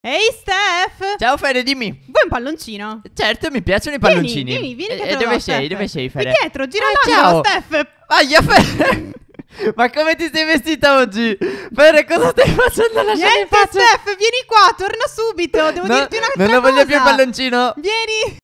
Ehi Steph! Ciao Fede, dimmi. Vuoi un palloncino? Certo, mi piacciono i palloncini. Vieni, vieni, vieni eh, che E dove sei? Steph. Dove sei, Fede? Qui dietro, gira ah, l'angolo, ciao. Steph. Aia, Fede. Ma come ti sei vestita oggi? Fede, cosa stai facendo? Lasciami in Niente, pace. Steph, vieni qua, torna subito. Devo No, dirti un'altra cosa. non lo voglio più il palloncino. Vieni.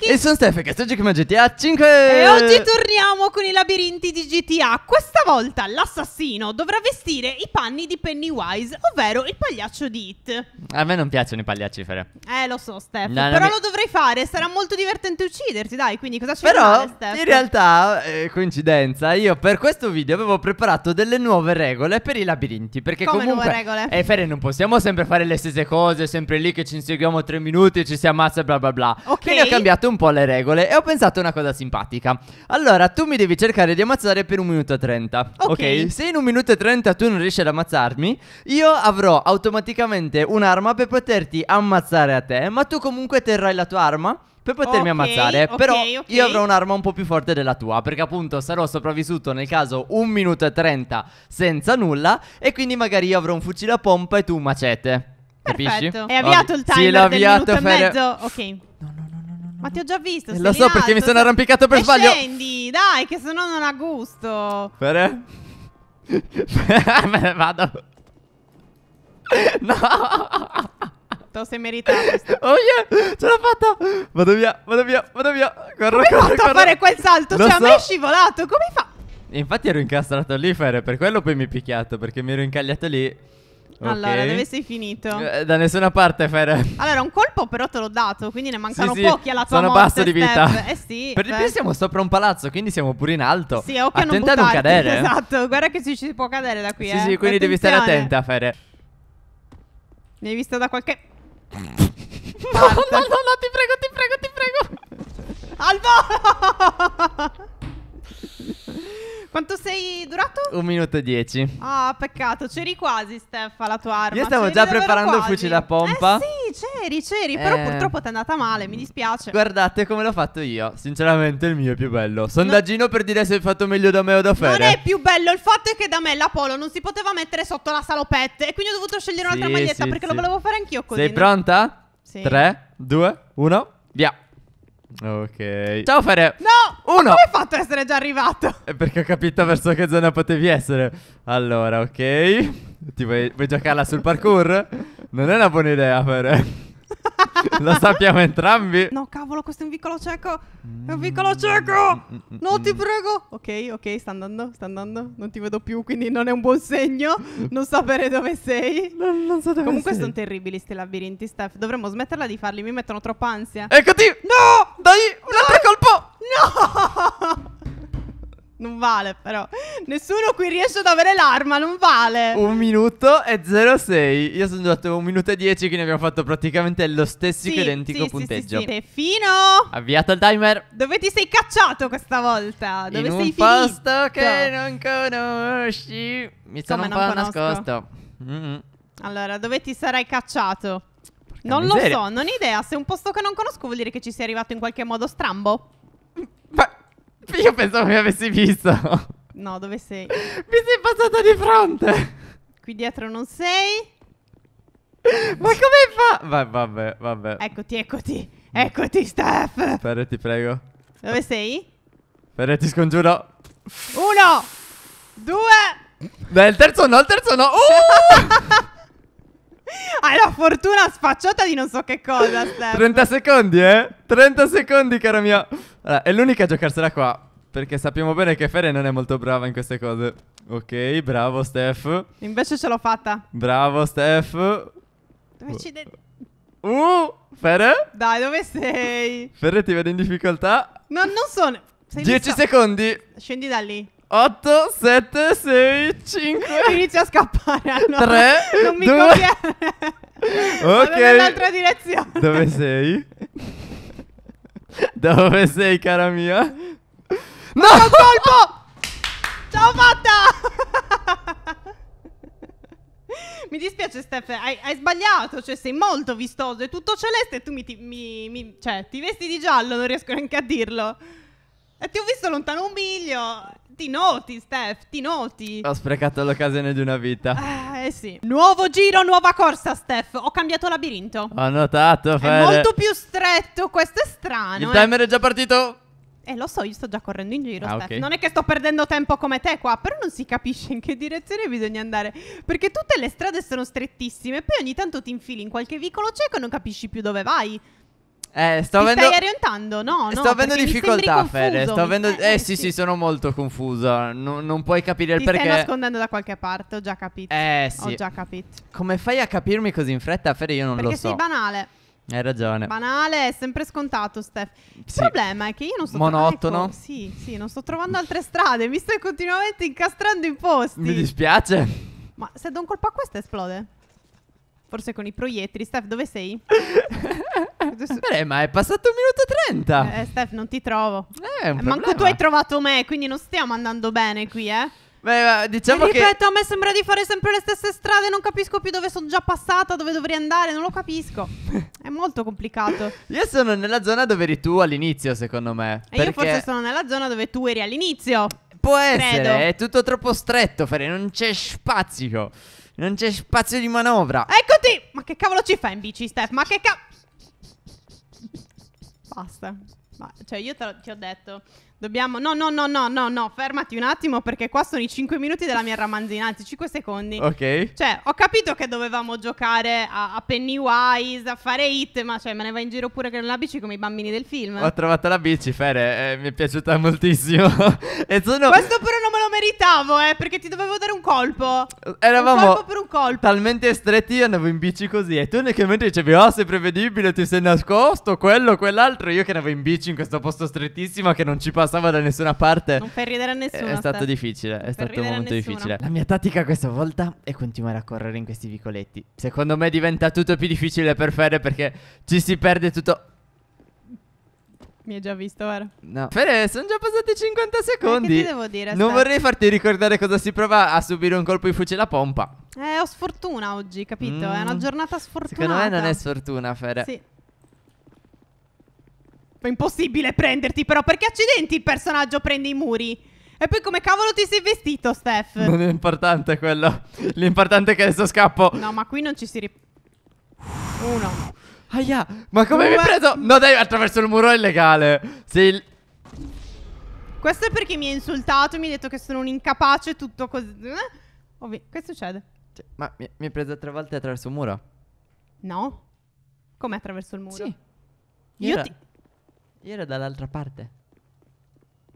Miki. E sono Steffi e questo è GTA 5. E oggi torniamo con i labirinti di GTA. Questa volta l'assassino dovrà vestire i panni di Pennywise, ovvero il pagliaccio di It. A me non piacciono i pagliaccifere. Eh, lo so, Steffi. No, però mi... lo dovrei fare. Sarà molto divertente ucciderti, dai. Quindi cosa ci fai Però, male, in realtà, eh, coincidenza, io per questo video avevo preparato delle nuove regole per i labirinti. Perché Come comunque. nuove regole? Eh, Ferre, non possiamo sempre fare le stesse cose, sempre lì che ci inseguiamo tre minuti e ci si ammazza, bla bla bla. Ok. Quindi ho cambiato cambiato un po' le regole e ho pensato a una cosa simpatica. Allora, tu mi devi cercare di ammazzare per un minuto e trenta. Okay. ok. Se in un minuto e trenta tu non riesci ad ammazzarmi, io avrò automaticamente un'arma per poterti ammazzare a te, ma tu comunque terrai la tua arma per potermi okay, ammazzare. Okay, però okay. io avrò un'arma un po' più forte della tua, perché appunto sarò sopravvissuto nel caso un minuto e trenta senza nulla e quindi magari io avrò un fucile a pompa e tu un macete. Perfetto. Capisci? È avviato il timer sì, l'ho del minuto e mezzo. Ok. Non ma ti ho già visto. Eh, lo so perché alto, mi sono arrampicato per eh, sbaglio. Scendi, dai, che sennò non ha gusto. Per... Me eh? ne vado. No. Te sei meritato. Oh yeah, ce l'ho fatta. Vado via, vado via, vado via. Corro, Come corro, fatto corro. a fare quel salto? Lo cioè, so. a me è scivolato. Come fa? Infatti ero incastrato lì, Fere, per quello poi mi picchiato, perché mi ero incagliato lì. Okay. Allora, dove sei finito? Eh, da nessuna parte, Fer. Allora, un colpo però te l'ho dato, quindi ne mancano sì, sì. pochi alla tua Sono morte, basso di vita. Eh sì. Per di più siamo sopra un palazzo, quindi siamo pure in alto. Sì, occhio Attenta a non buttarti, non cadere. Esatto, guarda che ci, si può cadere da qui, Sì, eh. sì, quindi Attenzione. devi stare attenta, Fer. Mi hai visto da qualche... no, no, no, no, ti prego, ti prego, ti prego. Albo! Quanto sei durato? Un minuto e dieci. Ah, oh, peccato. C'eri quasi, Steffa, la tua arma. Io stavo c'eri già preparando quasi. il fucile a pompa. Eh sì, c'eri, c'eri. Eh... Però purtroppo ti è andata male, mi dispiace. Guardate come l'ho fatto io. Sinceramente il mio è più bello. Sondaggino no... per dire se hai fatto meglio da me o da Fede. Non è più bello. Il fatto è che da me la polo non si poteva mettere sotto la salopette. E quindi ho dovuto scegliere un'altra sì, maglietta sì, perché sì. lo volevo fare anch'io così. Sei pronta? Sì. 3, 2, 1, via. Ok. Ciao Fere. No! Uno. come hai fatto ad essere già arrivato? È eh, perché ho capito verso che zona potevi essere. Allora, ok. Ti vuoi, vuoi giocarla sul parkour? Non è una buona idea, Fere. Lo sappiamo entrambi. No, cavolo, questo è un vicolo cieco. È un vicolo mm. cieco. Mm, mm, no, ti prego. Ok, ok, sta andando, sta andando. Non ti vedo più, quindi non è un buon segno. Non sapere dove sei. Non, non so dove Comunque sei. sono terribili questi labirinti, Steph. Dovremmo smetterla di farli, mi mettono troppa ansia. Eccoti! No! dai, un altro colpo. No! Non vale però. Nessuno qui riesce ad avere l'arma, non vale. Un minuto e 06. Io sono andato un minuto e 10, quindi abbiamo fatto praticamente lo stesso sì, identico sì, punteggio. Sì, sì, sì. Fino. Avviato il timer. Dove ti sei cacciato questa volta? Dove In sei finito? In un posto che non conosci. Mi sono Come un po' nascosto. Mm -hmm. Allora, dove ti sarai cacciato? Non lo so, non ho idea. Se è un posto che non conosco vuol dire che ci sei arrivato in qualche modo strambo. Ma io pensavo mi avessi visto. No, dove sei? Mi sei passata di fronte. Qui dietro non sei. Ma come fa? Va, vabbè, vabbè. Eccoti, eccoti. Eccoti, Steph. Ferre, ti prego. Dove sei? Ferre, ti scongiuro. Uno, due. Beh, il terzo no, il terzo no. Uh! Hai la fortuna sfacciata di non so che cosa, Steph. 30 secondi, eh? 30 secondi, cara mia. Allora, è l'unica a giocarsela qua. Perché sappiamo bene che Fere non è molto brava in queste cose. Ok, bravo, Steph. Invece ce l'ho fatta. Bravo, Steph. Dove ci devi... Uh, Fere? Dai, dove sei? Ferre ti vede in difficoltà. No, non sono... 10 secondi. Scendi da lì. 8, 7, 6, 5. Inizia a scappare. Ah, no. 3, non mi 2. ok. Vado nell'altra direzione. Dove sei? Dove sei, cara mia? No, no colpo! Ce fatta! mi dispiace, Steph, hai, hai, sbagliato. Cioè, sei molto vistoso. È tutto celeste e tu mi, ti, mi, mi, cioè, ti vesti di giallo. Non riesco neanche a dirlo. E eh, ti ho visto lontano un miglio. Ti noti, Steph, ti noti. Ho sprecato l'occasione di una vita. Ah, eh sì. Nuovo giro, nuova corsa, Steph. Ho cambiato labirinto. Ho notato, Fede. È molto più stretto, questo è strano. Il eh. timer è già partito. Eh, lo so, io sto già correndo in giro, ah, Steph. Okay. Non è che sto perdendo tempo come te qua, però non si capisce in che direzione bisogna andare. Perché tutte le strade sono strettissime, poi ogni tanto ti infili in qualche vicolo cieco e non capisci più dove vai. Eh, sto Ti avendo... stai orientando? No, no. Sto avendo difficoltà, Fede. Sto avendo... Eh, eh sì, sì, sì, sono molto confusa. No, non puoi capire il Ti perché. Ti stai nascondendo da qualche parte, ho già capito. Eh, sì. Ho già capito. Come fai a capirmi così in fretta, Fede? Io non perché lo so. Perché sei banale. Hai ragione. Banale, è sempre scontato, Steph. Il sì. problema è che io non sto Monotono. Ecco, sì, sì, non sto trovando altre strade. Mi stai continuamente incastrando in posti. Mi dispiace. Ma se do un colpo a questo esplode forse con i proiettili. Steph, dove sei? Beh, ma è passato un minuto e trenta. Eh, Steph, non ti trovo. Eh, un Manco tu hai trovato me, quindi non stiamo andando bene qui, eh. Beh, diciamo ripeto, che... Ripeto, a me sembra di fare sempre le stesse strade, non capisco più dove sono già passata, dove dovrei andare, non lo capisco. È molto complicato. io sono nella zona dove eri tu all'inizio, secondo me. E perché... io forse sono nella zona dove tu eri all'inizio. Può essere, credo. è tutto troppo stretto, Fere, non c'è spazio. Non c'è spazio di manovra. Eccoti! Ma che cavolo ci fai in bici, Steph? Ma che cavolo... Basta. Ma, cioè, io te, ti ho detto, Dobbiamo. No, no, no, no, no, no, fermati un attimo perché qua sono i 5 minuti della mia ramanzina, anzi 5 secondi. Ok. Cioè, ho capito che dovevamo giocare a, a Pennywise, a fare hit, ma cioè me ne va in giro pure con la bici come i bambini del film. Ho trovato la bici, Fere, eh, mi è piaciuta moltissimo. e sono... Questo però non me lo meritavo, eh, perché ti dovevo dare un colpo. Eravamo un colpo per un colpo. Talmente stretti io andavo in bici così e tu che mentre dicevi "Oh, sei prevedibile, ti sei nascosto, quello, quell'altro", io che andavo in bici in questo posto strettissimo che non ci passa passava da nessuna parte. Non fai ridere a nessuno. È stato difficile, è stato molto difficile. La mia tattica questa volta è continuare a correre in questi vicoletti. Secondo me diventa tutto più difficile per Fede perché ci si perde tutto. Mi hai già visto, vero? No. Fede, sono già passati 50 secondi. Eh, che ti devo dire? Non aspetta. vorrei farti ricordare cosa si prova a subire un colpo di fucile a pompa. Eh, ho sfortuna oggi, capito? Mm. È una mm. giornata sfortunata. Secondo me non è sfortuna, Fede. Sì. È impossibile prenderti però, perché accidenti il personaggio prende i muri. E poi come cavolo ti sei vestito, Steph? Non è importante quello. L'importante è che adesso scappo. No, ma qui non ci si... Rip- Uno. Aia, ma come Due. mi hai preso? No, dai, attraverso il muro è illegale. Sei... Il... Questo è perché mi ha insultato, e mi ha detto che sono un incapace e tutto così. Eh? Che succede? Cioè, ma mi, mi hai preso tre volte attraverso il muro? No. Come attraverso il muro? Sì. Io, Io ti... Io ero dall'altra parte.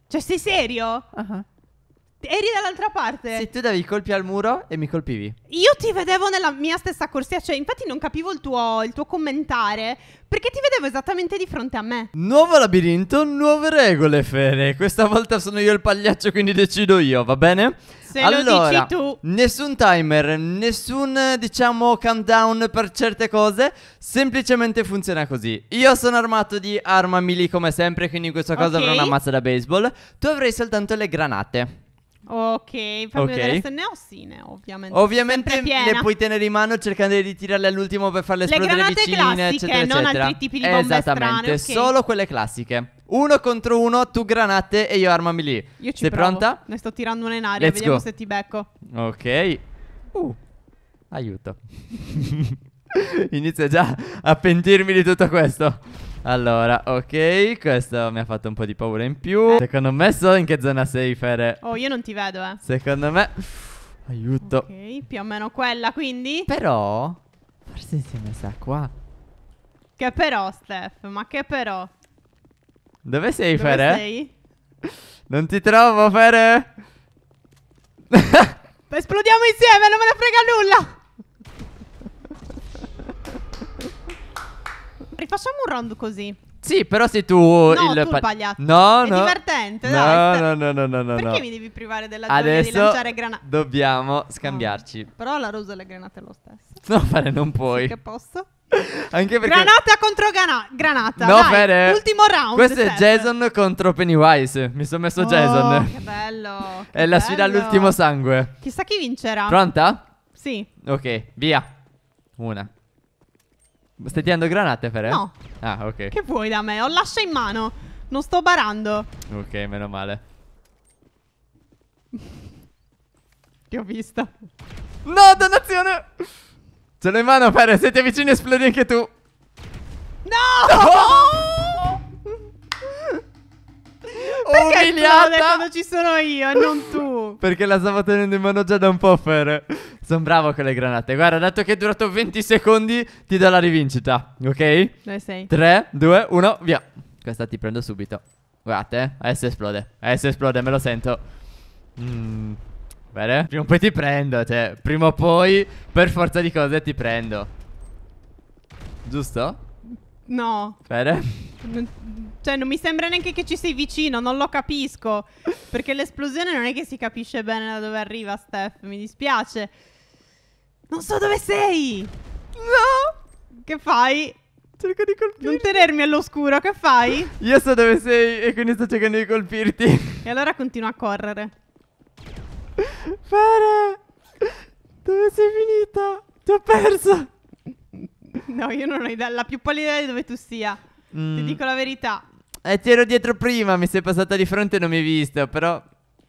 Cioè, sei serio? Uh-huh. Eri dall'altra parte? Sì, tu davi i colpi al muro e mi colpivi. Io ti vedevo nella mia stessa corsia, cioè infatti non capivo il tuo, il tuo commentare perché ti vedevo esattamente di fronte a me. Nuovo labirinto, nuove regole, Fede. Questa volta sono io il pagliaccio, quindi decido io, va bene? Se allora, lo dici tu. Nessun timer, nessun diciamo countdown per certe cose, semplicemente funziona così. Io sono armato di arma melee come sempre, quindi in questa cosa okay. avrò una mazza da baseball. Tu avrai soltanto le granate. Ok, proprio okay. delle ne ho sì, ne ho, ovviamente. Ovviamente le puoi tenere in mano cercando di tirarle all'ultimo per farle esplodere vicine, classiche, eccetera, non eccetera. altri tipi di bombe Esattamente, okay. solo quelle classiche. Uno contro uno, tu granate e io armami lì. Io ci Sei provo. pronta? Ne sto tirando una in aria, Let's vediamo go. se ti becco. Ok. Uh. Aiuto. Inizio già a pentirmi di tutto questo. Allora, ok, questo mi ha fatto un po' di paura in più. Eh. Secondo me so in che zona sei, Fere. Oh, io non ti vedo, eh. Secondo me... Aiuto. Ok, più o meno quella, quindi. Però... Forse si è messa qua. Che però, Steph, ma che però? Dove sei, Dove Fere? sei? Non ti trovo, Fere. Esplodiamo insieme, non me ne frega nulla. Rifacciamo un round così. Sì, però sei tu. No, il tu il No, no. È divertente, no, dai. No, no, no, no, no. Perché mi devi privare della gioia di lanciare granate? Dobbiamo scambiarci. No. Però la rosa e le granate lo stesso. No, fare non puoi. Sì che posso? Anche perché... Granata contro gana- granata. No, Dai, Fede. Ultimo round. Questo è certo. Jason contro Pennywise. Mi sono messo oh, Jason. Che bello. Che è la sfida all'ultimo sangue. Chissà chi vincerà. Pronta? Sì. Ok, via. Una. Stai tirando granate, Fede? No. Ah, ok. Che vuoi da me? Ho lascia in mano. Non sto barando. Ok, meno male. Ti ho visto. No, dannazione. Ce l'ho in mano, Pere. Se ti avvicini esplodi anche tu. No! no! Umiliata! quando ci sono io e non tu. Perché la stavo tenendo in mano già da un po', Pere. Sono bravo con le granate. Guarda, dato che è durato 20 secondi, ti do la rivincita. Ok? Dove sei? 3, 2, 1, via. Questa ti prendo subito. Guardate, eh. Adesso esplode. Adesso esplode, me lo sento. Mmm. Bene. Prima o poi ti prendo, cioè, prima o poi, per forza di cose, ti prendo. Giusto? No. Bene. Non, cioè, non mi sembra neanche che ci sei vicino, non lo capisco. Perché l'esplosione non è che si capisce bene da dove arriva, Steph, mi dispiace. Non so dove sei! No! Che fai? Cerco di colpirti. Non tenermi all'oscuro, che fai? Io so dove sei e quindi sto cercando di colpirti. E allora continua a correre. Fede! Dove sei finita? Ti ho perso! No, io non ho idea, la più pallida idea di dove tu sia. Mm. Ti dico la verità. Eh, ti ero dietro prima, mi sei passata di fronte e non mi hai visto, però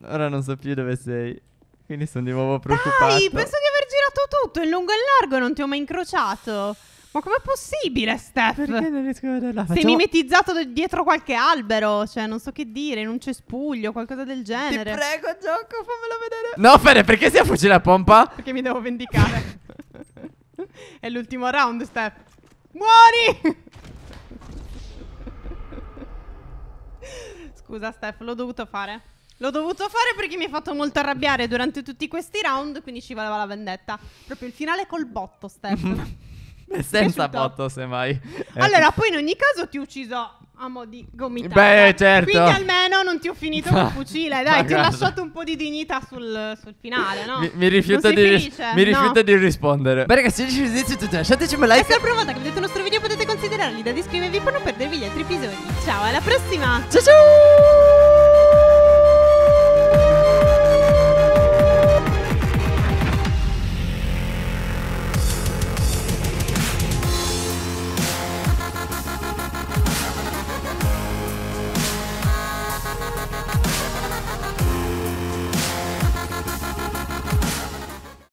ora non so più dove sei. Quindi sono di nuovo preoccupato. Dai, penso di aver girato tutto, in lungo e in largo, non ti ho mai incrociato. Ma com'è possibile, Steph? Perché non riesco a vederla? Facciamo... Sei mimetizzato dietro qualche albero, cioè non so che dire, in un cespuglio, qualcosa del genere. Ti prego, gioco, fammelo vedere. No, Fede, perché si affugge la pompa? Perché mi devo vendicare. È l'ultimo round, Steph. Muori! Scusa, Steph, l'ho dovuto fare. L'ho dovuto fare perché mi ha fatto molto arrabbiare durante tutti questi round, quindi ci valeva la vendetta. Proprio il finale col botto, Steph. Senza botto, semmai. Eh. Allora, poi in ogni caso ti ho ucciso a mo' di gomitata. Beh, certo. Quindi almeno non ti ho finito col fucile, dai, ti ho lasciato un po' di dignità sul, sul finale, no? Mi, mi rifiuto, di, mi rifiuto no. di rispondere. Beh, ragazzi, se ci siete tutti, lasciateci un like. Se la prima volta che vedete il nostro video potete considerarli da iscrivervi per non perdervi gli altri episodi. Ciao, alla prossima! Ciao ciao!